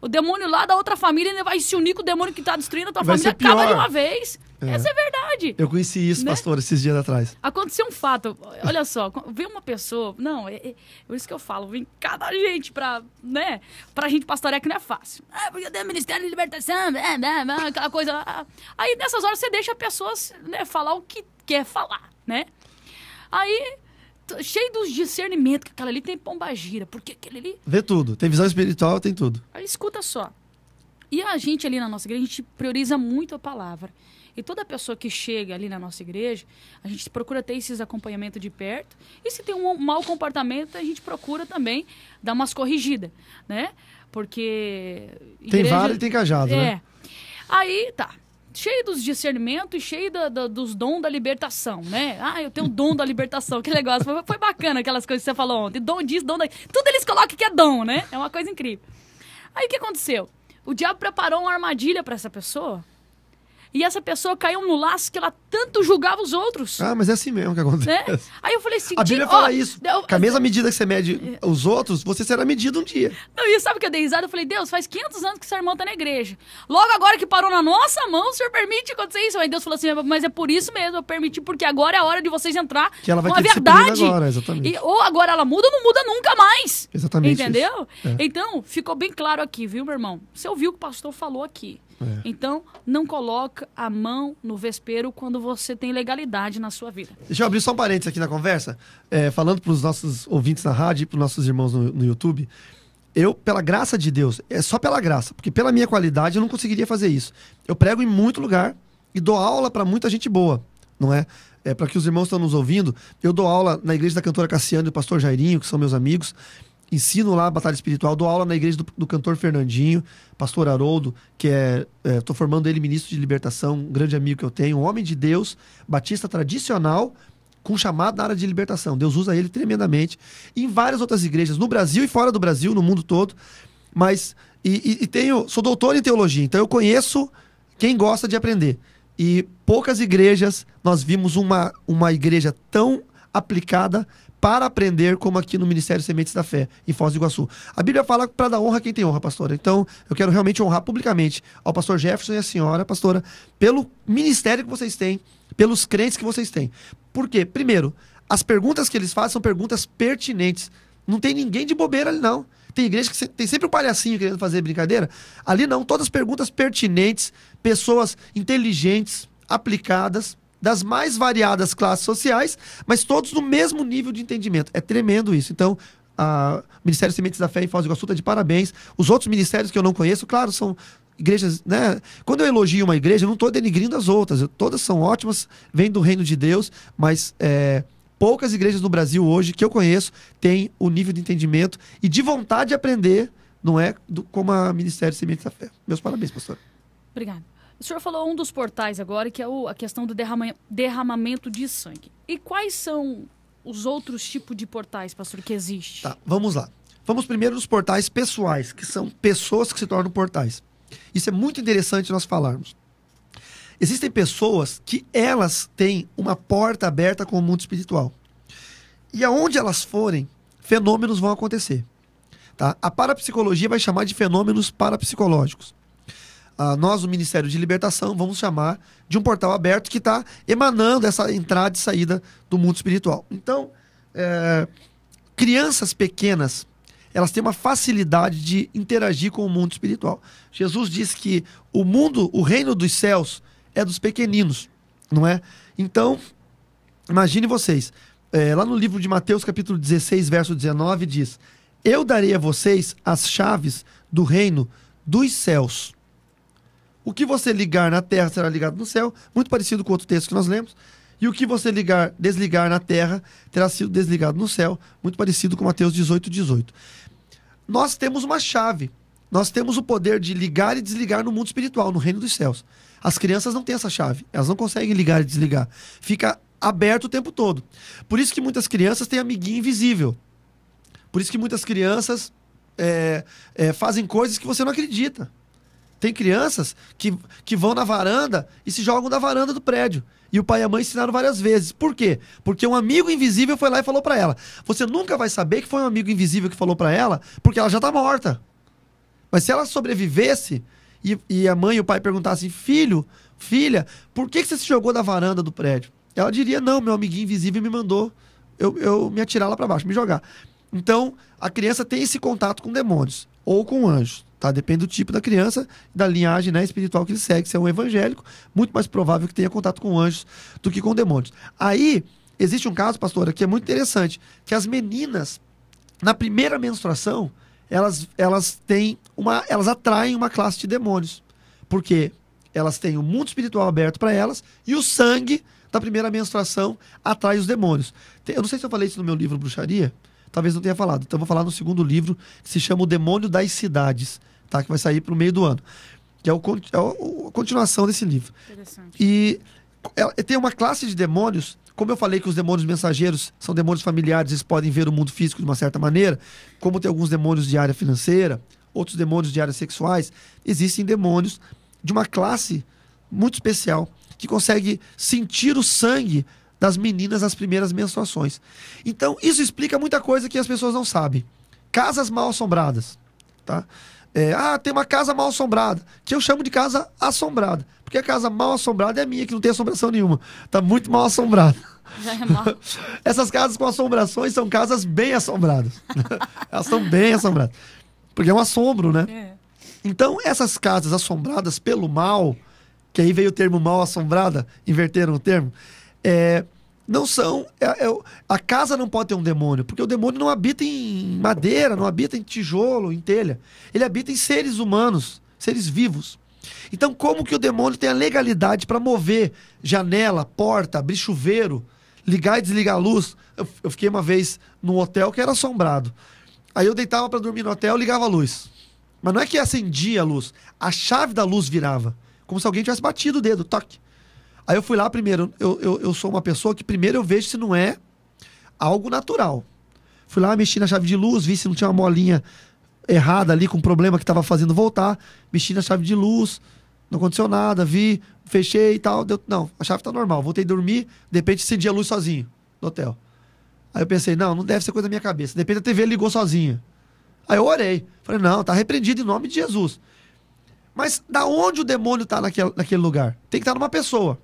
O demônio lá da outra família ainda vai se unir com o demônio que tá destruindo a tua vai família. Acaba de uma vez. É. Essa é verdade. Eu conheci isso, né? pastor, esses dias atrás. Aconteceu um fato. Olha só, vem uma pessoa. Não, é, é, é, isso que eu falo. Vem cada gente pra, né? Pra gente pastorear que não é fácil. Ah, porque eu tenho ministério de libertação, né, né, aquela coisa. Lá. Aí nessas horas você deixa a pessoa né, falar o que quer falar, né? Aí cheio dos discernimentos, que aquela ali tem pombagira, porque aquele ali. Vê tudo, tem visão espiritual, tem tudo. Aí escuta só. E a gente ali na nossa igreja, a gente prioriza muito a palavra. E toda pessoa que chega ali na nossa igreja, a gente procura ter esses acompanhamento de perto. E se tem um mau comportamento, a gente procura também dar umas corrigidas, né? Porque. Igreja... Tem vara e tem cajado, é. né? Aí, tá cheio dos discernimentos e cheio da, da, dos dons da libertação, né? Ah, eu tenho o dom da libertação, que legal. Foi, foi bacana aquelas coisas que você falou ontem. Dom disso, dom da... Tudo eles colocam que é dom, né? É uma coisa incrível. Aí o que aconteceu? O diabo preparou uma armadilha para essa pessoa e essa pessoa caiu no laço que ela tanto julgava os outros. Ah, mas é assim mesmo que acontece. É? Aí eu falei assim: A Bíblia fala ó, isso. Eu, que a mesma assim, medida que você mede é. os outros, você será medido um dia. Não, e sabe que eu dei risada? Eu falei: Deus, faz 500 anos que seu irmão tá na igreja. Logo agora que parou na nossa mão, o senhor permite acontecer isso. Aí Deus falou assim: Mas é por isso mesmo, eu permiti, porque agora é a hora de vocês entrar que ela vai com a verdade. Agora, exatamente. E, ou agora ela muda ou não muda nunca mais. Exatamente. Entendeu? É. Então, ficou bem claro aqui, viu, meu irmão? Você ouviu o que o pastor falou aqui. É. Então, não coloca a mão no vespeiro quando você tem legalidade na sua vida. Deixa eu abrir só um parênteses aqui na conversa, é, falando para os nossos ouvintes na rádio e para os nossos irmãos no, no YouTube eu, pela graça de Deus, é só pela graça, porque pela minha qualidade eu não conseguiria fazer isso. Eu prego em muito lugar e dou aula para muita gente boa, não é? É para que os irmãos estão nos ouvindo, eu dou aula na igreja da cantora Cassiano e do pastor Jairinho, que são meus amigos ensino lá a batalha espiritual, dou aula na igreja do, do cantor Fernandinho, pastor Haroldo, que é, estou é, formando ele ministro de libertação, um grande amigo que eu tenho, um homem de Deus, batista tradicional, com chamado na área de libertação. Deus usa ele tremendamente. em várias outras igrejas, no Brasil e fora do Brasil, no mundo todo. Mas, e, e, e tenho, sou doutor em teologia, então eu conheço quem gosta de aprender. E poucas igrejas nós vimos uma, uma igreja tão aplicada para aprender, como aqui no Ministério Sementes da Fé, em Foz do Iguaçu. A Bíblia fala para dar honra a quem tem honra, pastora. Então, eu quero realmente honrar publicamente ao pastor Jefferson e à senhora, pastora, pelo ministério que vocês têm, pelos crentes que vocês têm. Por quê? Primeiro, as perguntas que eles fazem são perguntas pertinentes. Não tem ninguém de bobeira ali, não. Tem igreja que tem sempre o um palhacinho querendo fazer brincadeira. Ali não, todas perguntas pertinentes, pessoas inteligentes, aplicadas das mais variadas classes sociais, mas todos no mesmo nível de entendimento. É tremendo isso. Então, a Ministério Sementes da Fé em Foz do Iguaçu está de parabéns. Os outros ministérios que eu não conheço, claro, são igrejas, né? Quando eu elogio uma igreja, eu não estou denigrindo as outras. Eu, todas são ótimas, vêm do reino de Deus, mas é, poucas igrejas no Brasil hoje que eu conheço têm o nível de entendimento e de vontade de aprender, não é? Do, como a Ministério Sementes da Fé. Meus parabéns, pastor. Obrigada. O senhor falou um dos portais agora, que é o, a questão do derrama, derramamento de sangue. E quais são os outros tipos de portais, pastor, que existem? Tá, vamos lá. Vamos primeiro nos portais pessoais, que são pessoas que se tornam portais. Isso é muito interessante nós falarmos. Existem pessoas que elas têm uma porta aberta com o mundo espiritual. E aonde elas forem, fenômenos vão acontecer. Tá? A parapsicologia vai chamar de fenômenos parapsicológicos. Ah, nós, o Ministério de Libertação, vamos chamar de um portal aberto que está emanando essa entrada e saída do mundo espiritual. Então, é, crianças pequenas, elas têm uma facilidade de interagir com o mundo espiritual. Jesus diz que o mundo, o reino dos céus, é dos pequeninos, não é? Então, imagine vocês, é, lá no livro de Mateus, capítulo 16, verso 19, diz: Eu darei a vocês as chaves do reino dos céus. O que você ligar na terra será ligado no céu, muito parecido com outro texto que nós lemos. E o que você ligar, desligar na terra terá sido desligado no céu, muito parecido com Mateus 18, 18. Nós temos uma chave. Nós temos o poder de ligar e desligar no mundo espiritual, no reino dos céus. As crianças não têm essa chave. Elas não conseguem ligar e desligar. Fica aberto o tempo todo. Por isso que muitas crianças têm amiguinho invisível. Por isso que muitas crianças é, é, fazem coisas que você não acredita. Tem crianças que, que vão na varanda e se jogam da varanda do prédio. E o pai e a mãe ensinaram várias vezes. Por quê? Porque um amigo invisível foi lá e falou para ela. Você nunca vai saber que foi um amigo invisível que falou para ela, porque ela já tá morta. Mas se ela sobrevivesse e, e a mãe e o pai perguntassem, filho, filha, por que, que você se jogou da varanda do prédio? Ela diria, não, meu amiguinho invisível me mandou eu, eu me atirar lá para baixo, me jogar. Então, a criança tem esse contato com demônios ou com anjos. Tá? Depende do tipo da criança da linhagem né, espiritual que ele segue. Se é um evangélico, muito mais provável que tenha contato com anjos do que com demônios. Aí, existe um caso, pastora, que é muito interessante, que as meninas, na primeira menstruação, elas, elas têm uma. elas atraem uma classe de demônios. Porque elas têm o mundo espiritual aberto para elas e o sangue da primeira menstruação atrai os demônios. Eu não sei se eu falei isso no meu livro Bruxaria, talvez não tenha falado. Então eu vou falar no segundo livro, que se chama O Demônio das Cidades tá? Que vai sair para o meio do ano. Que é, o, é a continuação desse livro. E é, tem uma classe de demônios, como eu falei que os demônios mensageiros são demônios familiares, eles podem ver o mundo físico de uma certa maneira, como tem alguns demônios de área financeira, outros demônios de áreas sexuais, existem demônios de uma classe muito especial que consegue sentir o sangue das meninas nas primeiras menstruações. Então, isso explica muita coisa que as pessoas não sabem. Casas mal assombradas, tá? É, ah, tem uma casa mal assombrada, que eu chamo de casa assombrada. Porque a casa mal assombrada é minha, que não tem assombração nenhuma. Tá muito mal assombrada. É essas casas com assombrações são casas bem assombradas. Elas são bem assombradas. Porque é um assombro, né? É. Então, essas casas assombradas pelo mal, que aí veio o termo mal assombrada, inverteram o termo, é, não são. É, é, a casa não pode ter um demônio, porque o demônio não habita em madeira, não habita em tijolo, em telha. Ele habita em seres humanos, seres vivos. Então, como que o demônio tem a legalidade para mover janela, porta, abrir chuveiro, ligar e desligar a luz? Eu, eu fiquei uma vez num hotel que era assombrado. Aí eu deitava para dormir no hotel, ligava a luz. Mas não é que acendia a luz, a chave da luz virava, como se alguém tivesse batido o dedo, toque. Aí eu fui lá primeiro, eu, eu, eu sou uma pessoa que primeiro eu vejo se não é algo natural. Fui lá, mexi na chave de luz, vi se não tinha uma molinha errada ali com um problema que estava fazendo voltar, mexi na chave de luz, não aconteceu nada, vi, fechei e tal, deu, não, a chave tá normal, voltei a dormir, de repente acendi a luz sozinho no hotel. Aí eu pensei, não, não deve ser coisa da minha cabeça, de repente a TV ligou sozinha. Aí eu orei, falei, não, tá repreendido em nome de Jesus. Mas da onde o demônio tá naquele, naquele lugar? Tem que estar tá numa pessoa.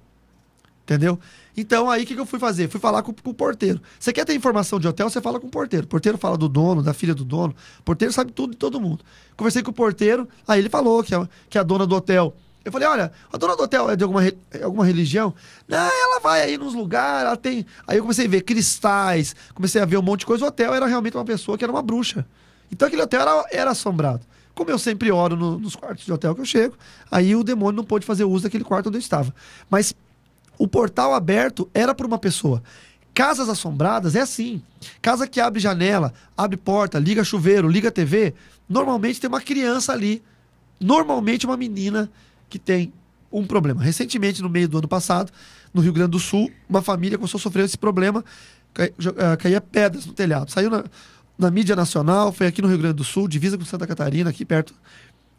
Entendeu? Então aí o que, que eu fui fazer? Fui falar com, com o porteiro. Você quer ter informação de hotel, você fala com o porteiro. O porteiro fala do dono, da filha do dono. O porteiro sabe tudo de todo mundo. Conversei com o porteiro, aí ele falou que a, que a dona do hotel. Eu falei, olha, a dona do hotel é de alguma, re, é alguma religião? Não, ela vai aí nos lugares, ela tem. Aí eu comecei a ver cristais, comecei a ver um monte de coisa. O hotel era realmente uma pessoa que era uma bruxa. Então aquele hotel era, era assombrado. Como eu sempre oro no, nos quartos de hotel que eu chego, aí o demônio não pôde fazer uso daquele quarto onde eu estava. Mas o portal aberto era para uma pessoa. Casas assombradas é assim. Casa que abre janela, abre porta, liga chuveiro, liga TV, normalmente tem uma criança ali. Normalmente uma menina que tem um problema. Recentemente, no meio do ano passado, no Rio Grande do Sul, uma família começou a sofrer esse problema, eh, caía pedras no telhado. Saiu na, na mídia nacional, foi aqui no Rio Grande do Sul, divisa com Santa Catarina, aqui perto.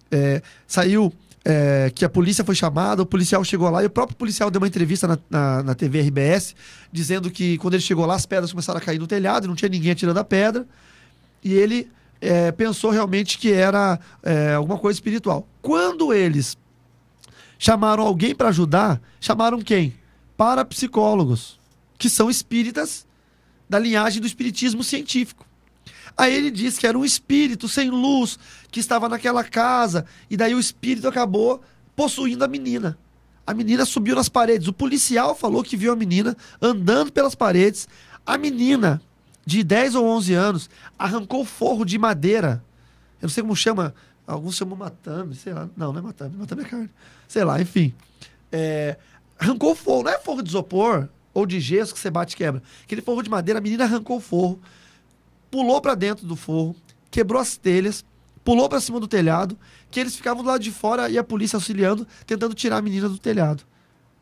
É, saiu é, que a polícia foi chamada, o policial chegou lá e o próprio policial deu uma entrevista na, na, na, TV RBS dizendo que quando ele chegou lá as pedras começaram a cair no telhado, não tinha ninguém atirando a pedra e ele é, pensou realmente que era é, alguma coisa espiritual. Quando eles chamaram alguém para ajudar, chamaram quem? Parapsicólogos, que são espíritas da linhagem do espiritismo científico. Aí ele disse que era um espírito sem luz que estava naquela casa. E daí o espírito acabou possuindo a menina. A menina subiu nas paredes. O policial falou que viu a menina andando pelas paredes. A menina, de 10 ou 11 anos, arrancou forro de madeira. Eu não sei como chama. Alguns chamam matame, sei lá. Não, não é matame. Matame é carne. Sei lá, enfim. É, arrancou forro. Não é forro de isopor ou de gesso que você bate e quebra. Aquele forro de madeira, a menina arrancou forro pulou para dentro do forro, quebrou as telhas, pulou para cima do telhado, que eles ficavam do lado de fora e a polícia auxiliando, tentando tirar a menina do telhado.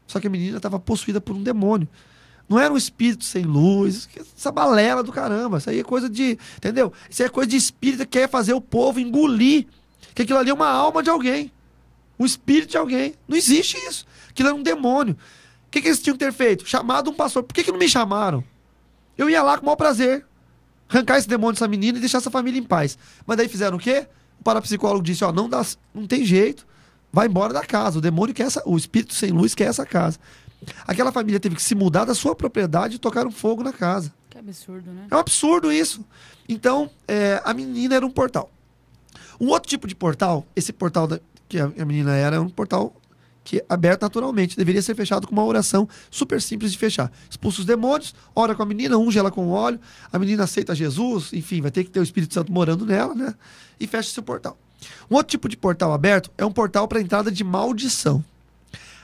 Só que a menina estava possuída por um demônio. Não era um espírito sem luz, essa balela do caramba. Isso aí é coisa de. Entendeu? Isso aí é coisa de espírito que quer fazer o povo engolir. Que aquilo ali é uma alma de alguém. Um espírito de alguém. Não existe isso. Aquilo era um demônio. O que, que eles tinham que ter feito? Chamado um pastor. Por que, que não me chamaram? Eu ia lá com o maior prazer arrancar esse demônio dessa menina e deixar essa família em paz. Mas daí fizeram o quê? O parapsicólogo disse: ó, não, dá, não tem jeito, vai embora da casa. O demônio quer essa, o espírito sem luz quer essa casa. Aquela família teve que se mudar da sua propriedade e tocar um fogo na casa. Que absurdo, né? É um absurdo isso. Então, é, a menina era um portal. Um outro tipo de portal, esse portal da, que a, a menina era, era um portal que é aberto naturalmente. Deveria ser fechado com uma oração super simples de fechar. Expulsa os demônios, ora com a menina, unge ela com óleo, a menina aceita Jesus, enfim, vai ter que ter o Espírito Santo morando nela, né? E fecha seu portal. Um outro tipo de portal aberto é um portal para entrada de maldição.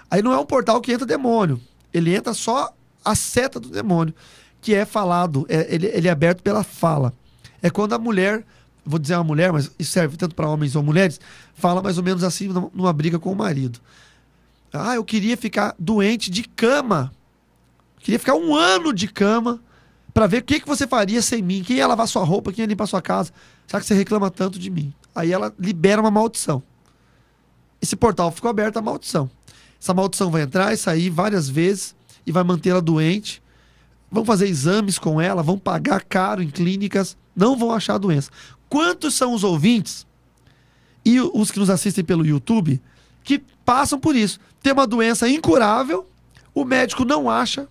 Aí não é um portal que entra demônio. Ele entra só a seta do demônio, que é falado, é, ele, ele é aberto pela fala. É quando a mulher vou dizer uma mulher, mas isso serve tanto para homens ou mulheres, fala mais ou menos assim numa briga com o marido. Ah, eu queria ficar doente de cama. Queria ficar um ano de cama para ver o que, que você faria sem mim. Quem ia lavar sua roupa, quem ia limpar sua casa. Será que você reclama tanto de mim? Aí ela libera uma maldição. Esse portal ficou aberto à maldição. Essa maldição vai entrar e sair várias vezes e vai mantê-la doente. Vão fazer exames com ela, vão pagar caro em clínicas, não vão achar a doença. Quantos são os ouvintes e os que nos assistem pelo YouTube que passam por isso? tem uma doença incurável, o médico não acha,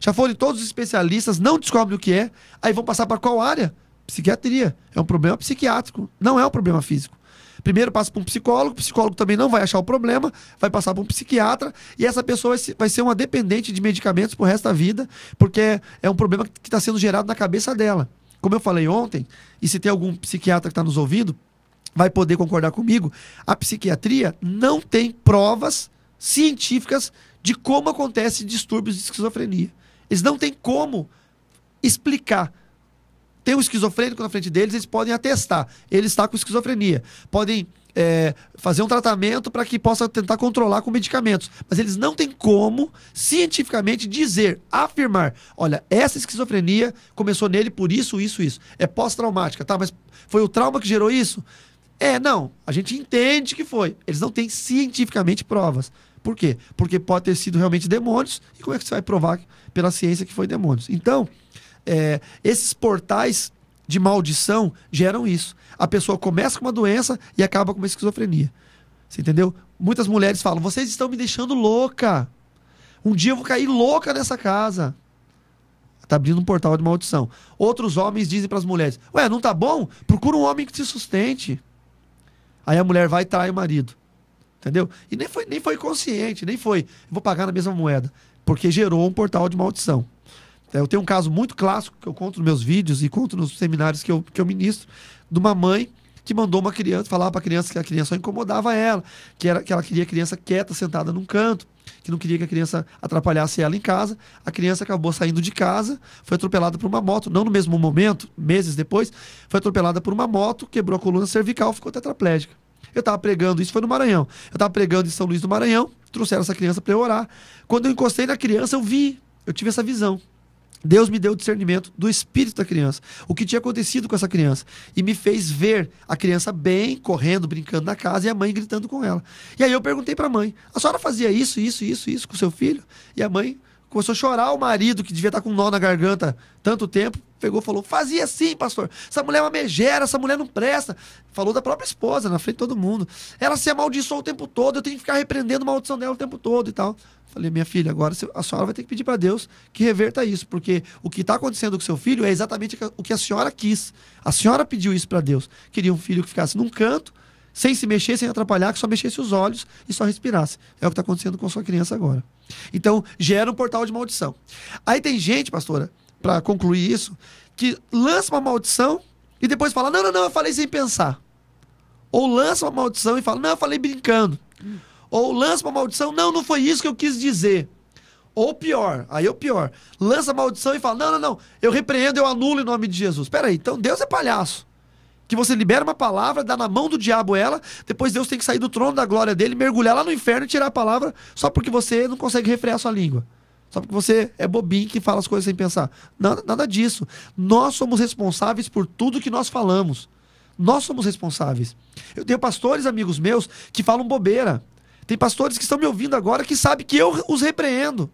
já foram todos os especialistas, não descobrem o que é, aí vão passar para qual área? Psiquiatria. É um problema psiquiátrico, não é um problema físico. Primeiro passa para um psicólogo, o psicólogo também não vai achar o problema, vai passar para um psiquiatra e essa pessoa vai ser uma dependente de medicamentos pro resto da vida, porque é um problema que está sendo gerado na cabeça dela. Como eu falei ontem, e se tem algum psiquiatra que está nos ouvindo, vai poder concordar comigo, a psiquiatria não tem provas científicas de como acontece distúrbios de esquizofrenia. Eles não têm como explicar. Tem um esquizofrênico na frente deles, eles podem atestar. Ele está com esquizofrenia. Podem é, fazer um tratamento para que possa tentar controlar com medicamentos. Mas eles não têm como, cientificamente, dizer, afirmar: olha, essa esquizofrenia começou nele por isso, isso, isso. É pós-traumática, tá? Mas foi o trauma que gerou isso? É, não. A gente entende que foi. Eles não têm cientificamente provas. Por quê? Porque pode ter sido realmente demônios, e como é que você vai provar pela ciência que foi demônios? Então, é, esses portais de maldição geram isso. A pessoa começa com uma doença e acaba com uma esquizofrenia. Você entendeu? Muitas mulheres falam: vocês estão me deixando louca. Um dia eu vou cair louca nessa casa. está abrindo um portal de maldição. Outros homens dizem para as mulheres: Ué, não tá bom? Procura um homem que te sustente. Aí a mulher vai e trai o marido. Entendeu? E nem foi, nem foi consciente, nem foi. Vou pagar na mesma moeda. Porque gerou um portal de maldição. É, eu tenho um caso muito clássico que eu conto nos meus vídeos e conto nos seminários que eu, que eu ministro, de uma mãe que mandou uma criança, falava para a criança que a criança só incomodava ela, que, era, que ela queria a criança quieta, sentada num canto, que não queria que a criança atrapalhasse ela em casa. A criança acabou saindo de casa, foi atropelada por uma moto, não no mesmo momento, meses depois, foi atropelada por uma moto, quebrou a coluna cervical, ficou tetraplégica. Eu estava pregando, isso foi no Maranhão. Eu estava pregando em São Luís do Maranhão, trouxeram essa criança para eu orar. Quando eu encostei na criança, eu vi, eu tive essa visão. Deus me deu o discernimento do espírito da criança, o que tinha acontecido com essa criança, e me fez ver a criança bem, correndo, brincando na casa e a mãe gritando com ela. E aí eu perguntei para a mãe: a senhora fazia isso, isso, isso, isso com seu filho? E a mãe começou a chorar o marido, que devia estar tá com um nó na garganta tanto tempo, pegou e falou: fazia assim, pastor. Essa mulher é uma megera, essa mulher não presta. Falou da própria esposa, na frente de todo mundo. Ela se amaldiçoou o tempo todo, eu tenho que ficar repreendendo a maldição dela o tempo todo e tal. Falei, minha filha, agora a senhora vai ter que pedir para Deus que reverta isso, porque o que está acontecendo com seu filho é exatamente o que a senhora quis. A senhora pediu isso para Deus. Queria um filho que ficasse num canto, sem se mexer, sem atrapalhar, que só mexesse os olhos e só respirasse. É o que está acontecendo com a sua criança agora. Então, gera um portal de maldição. Aí tem gente, pastora, para concluir isso, que lança uma maldição e depois fala: não, não, não, eu falei sem pensar. Ou lança uma maldição e fala: não, eu falei brincando. Ou lança uma maldição: não, não foi isso que eu quis dizer. Ou pior, aí é o pior, lança a maldição e fala: não, não, não, eu repreendo, eu anulo em nome de Jesus. Peraí, então Deus é palhaço. Que você libera uma palavra, dá na mão do diabo ela, depois Deus tem que sair do trono da glória dele, mergulhar lá no inferno e tirar a palavra só porque você não consegue refrear sua língua. Só porque você é bobinho que fala as coisas sem pensar. Nada, nada disso. Nós somos responsáveis por tudo que nós falamos. Nós somos responsáveis. Eu tenho pastores, amigos meus, que falam bobeira. Tem pastores que estão me ouvindo agora que sabem que eu os repreendo.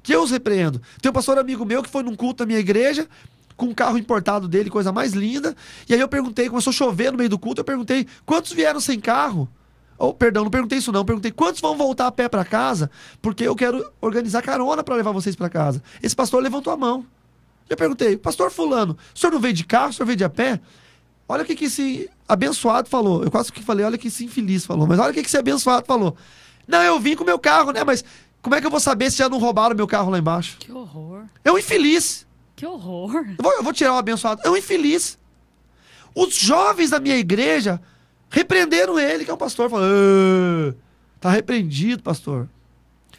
Que eu os repreendo. Tem um pastor amigo meu que foi num culto da minha igreja, com um carro importado dele, coisa mais linda. E aí eu perguntei, começou a chover no meio do culto, eu perguntei, quantos vieram sem carro? Oh, perdão, não perguntei isso não. Perguntei quantos vão voltar a pé para casa, porque eu quero organizar carona para levar vocês para casa. Esse pastor levantou a mão. Eu perguntei, pastor fulano, o senhor não veio de carro, o senhor veio de a pé? Olha o que, que esse abençoado falou. Eu quase que falei, olha que esse infeliz falou, mas olha o que, que esse abençoado falou. Não, eu vim com meu carro, né? Mas como é que eu vou saber se já não roubaram meu carro lá embaixo? Que horror. É um infeliz. Que horror. Eu vou, eu vou tirar o abençoado. É um infeliz. Os jovens da minha igreja Repreenderam ele, que é um pastor. Falando, ah, tá repreendido, pastor.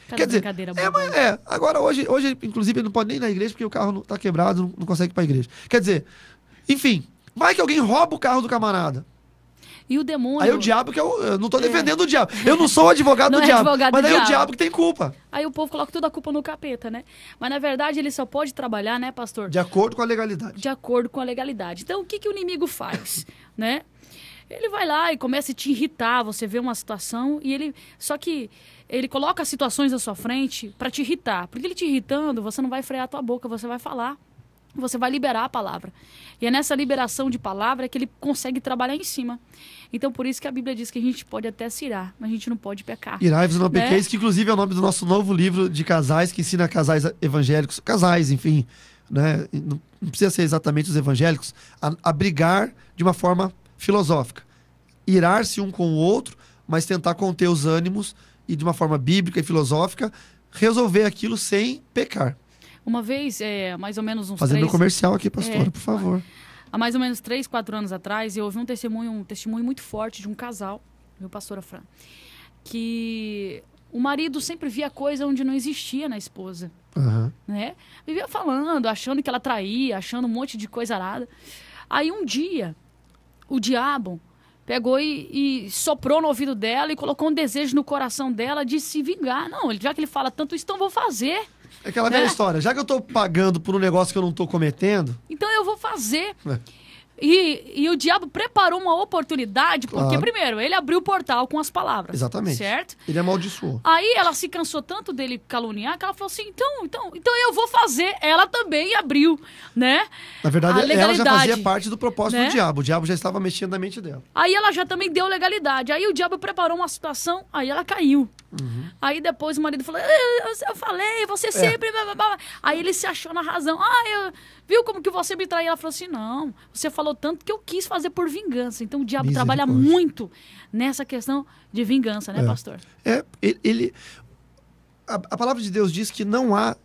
Cada tá Quer dizer, é, mas né? é, agora hoje, hoje, inclusive, ele não pode nem ir na igreja porque o carro não, tá quebrado, não, não consegue ir pra igreja. Quer dizer, enfim, vai que alguém rouba o carro do camarada. E o demônio. Aí o diabo que eu, é eu não estou é. defendendo é. o diabo. Eu não sou advogado não do é diabo. Advogado mas do aí diabo. o diabo que tem culpa. Aí o povo coloca toda a culpa no capeta, né? Mas na verdade ele só pode trabalhar, né, pastor? De acordo com a legalidade. De acordo com a legalidade. Então o que, que o inimigo faz, né? Ele vai lá e começa a te irritar, você vê uma situação e ele. Só que ele coloca situações na sua frente para te irritar. Porque ele te irritando, você não vai frear a tua boca, você vai falar. Você vai liberar a palavra. E é nessa liberação de palavra que ele consegue trabalhar em cima. Então, por isso que a Bíblia diz que a gente pode até se irar, mas a gente não pode pecar. Irai-vos não né? isso que inclusive é o nome do nosso novo livro de casais, que ensina casais evangélicos, casais, enfim, né? não precisa ser exatamente os evangélicos, a, a brigar de uma forma filosófica. Irar-se um com o outro, mas tentar conter os ânimos e, de uma forma bíblica e filosófica, resolver aquilo sem pecar. Uma vez, é, mais ou menos uns Fazendo três... comercial aqui, pastor, é, por favor. Há mais ou menos três, quatro anos atrás, eu ouvi um testemunho, um testemunho muito forte de um casal, meu pastor Afran que o marido sempre via coisa onde não existia na esposa. Uhum. Né? Vivia falando, achando que ela traía, achando um monte de coisa arada. Aí um dia, o diabo pegou e, e, soprou no ouvido dela e colocou um desejo no coração dela de se vingar. Não, já que ele fala tanto isso, então vou fazer. É aquela né? velha é. história. Já que eu tô pagando por um negócio que eu não tô cometendo. Então eu vou fazer. É. E, e o diabo preparou uma oportunidade, porque, claro. primeiro, ele abriu o portal com as palavras. Exatamente. Certo? Ele amaldiçoou. Aí ela se cansou tanto dele caluniar que ela falou assim: então, então, então eu vou fazer. Ela também abriu, né? Na verdade, ela já fazia parte do propósito né? do diabo. O diabo já estava mexendo na mente dela. Aí ela já também deu legalidade. Aí o diabo preparou uma situação, aí ela caiu. Uhum. Aí depois o marido falou: Eu, eu falei, você é. sempre. Blá, blá, blá. Aí ele se achou na razão. Ah, eu, viu como que você me traiu? Ela falou assim: Não, você falou tanto que eu quis fazer por vingança. Então o diabo trabalha muito nessa questão de vingança, né, é. pastor? É, ele. A, a, palavra de Deus diz que não há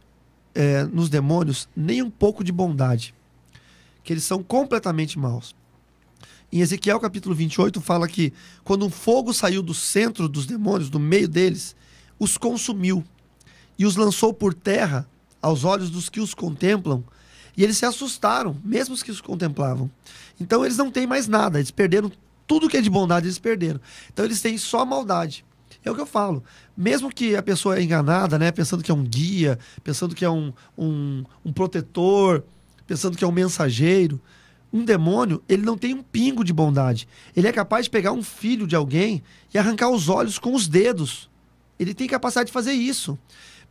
é, nos demônios nem um pouco de bondade, que eles são completamente maus. Em Ezequiel capítulo 28 fala que quando um fogo saiu do centro dos demônios, do meio deles, os consumiu e os lançou por terra aos olhos dos que os contemplam, e eles se assustaram, mesmo os que os contemplavam. Então eles não têm mais nada, eles perderam tudo que é de bondade, eles perderam. Então eles têm só maldade. É o que eu falo. Mesmo que a pessoa é enganada, né? Pensando que é um guia, pensando que é um, um, um protetor, pensando que é um mensageiro, um demônio, ele não tem um pingo de bondade. Ele é capaz de pegar um filho de alguém e arrancar os olhos com os dedos. Ele tem capacidade de fazer isso.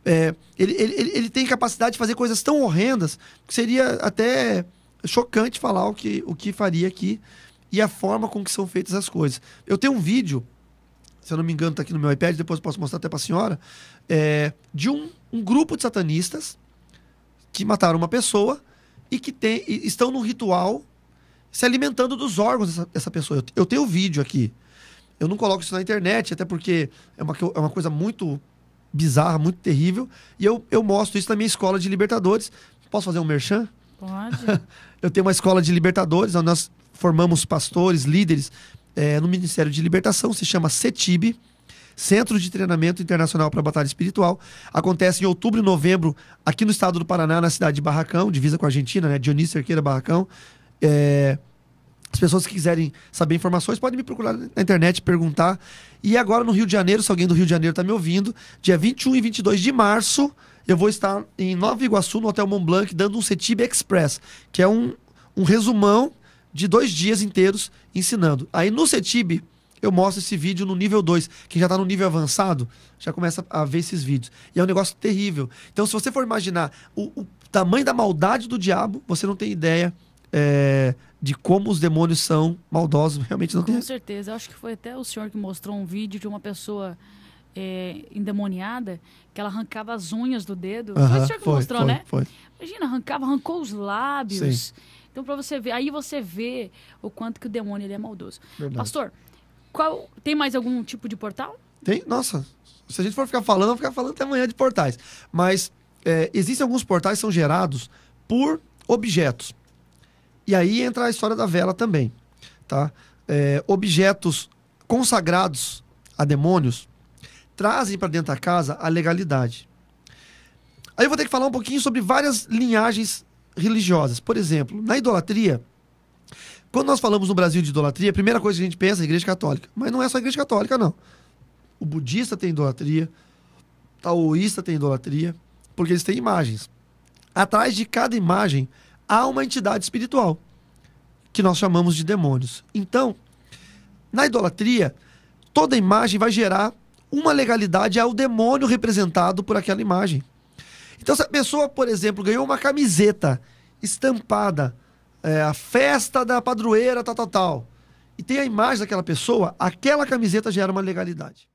É, ele, ele, ele tem capacidade de fazer coisas tão horrendas que seria até chocante falar o que, o que faria aqui e a forma com que são feitas as coisas. Eu tenho um vídeo, se eu não me engano, está aqui no meu iPad, depois eu posso mostrar até para a senhora, é, de um, um grupo de satanistas que mataram uma pessoa e que tem, e estão num ritual se alimentando dos órgãos dessa, dessa pessoa. Eu, eu tenho o vídeo aqui. Eu não coloco isso na internet, até porque é uma, é uma coisa muito bizarra, muito terrível. E eu, eu mostro isso na minha escola de Libertadores. Posso fazer um merchan? Pode. eu tenho uma escola de Libertadores, onde nós formamos pastores, líderes é, no Ministério de Libertação, se chama CETIB. Centro de Treinamento Internacional para Batalha Espiritual. Acontece em outubro e novembro aqui no estado do Paraná, na cidade de Barracão, divisa com a Argentina, né? Dionísio Cerqueira Barracão. É, as pessoas que quiserem saber informações podem me procurar na internet, perguntar. E agora no Rio de Janeiro, se alguém do Rio de Janeiro está me ouvindo, dia 21 e 22 de março, eu vou estar em Nova Iguaçu, no Hotel Mont Blanc, dando um CETIB Express, que é um, um resumão de dois dias inteiros ensinando. Aí no CETIB, eu mostro esse vídeo no nível 2. Quem já está no nível avançado já começa a ver esses vídeos. E é um negócio terrível. Então, se você for imaginar o, o tamanho da maldade do diabo, você não tem ideia é, de como os demônios são maldosos, realmente não tem. Com certeza. Eu acho que foi até o senhor que mostrou um vídeo de uma pessoa é, endemoniada, que ela arrancava as unhas do dedo. Uh -huh, foi o senhor que foi, mostrou, foi, né? Foi. Imagina, arrancava, arrancou os lábios. Sim. Então, para você ver, aí você vê o quanto que o demônio ele é maldoso. Verdade. Pastor, qual tem mais algum tipo de portal? Tem, nossa. Se a gente for ficar falando, vou ficar falando até amanhã de portais. Mas é, existem alguns portais que são gerados por objetos. E aí entra a história da vela também, tá? É, objetos consagrados a demônios trazem para dentro da casa a legalidade. Aí eu vou ter que falar um pouquinho sobre várias linhagens religiosas. Por exemplo, na idolatria, quando nós falamos no Brasil de idolatria, a primeira coisa que a gente pensa é a igreja católica. Mas não é só a igreja católica, não. O budista tem idolatria, o taoísta tem idolatria, porque eles têm imagens. Atrás de cada imagem a uma entidade espiritual, que nós chamamos de demônios. Então, na idolatria, toda imagem vai gerar uma legalidade ao demônio representado por aquela imagem. Então, se a pessoa, por exemplo, ganhou uma camiseta estampada, é, a festa da padroeira, tal, tal, tal, e tem a imagem daquela pessoa, aquela camiseta gera uma legalidade.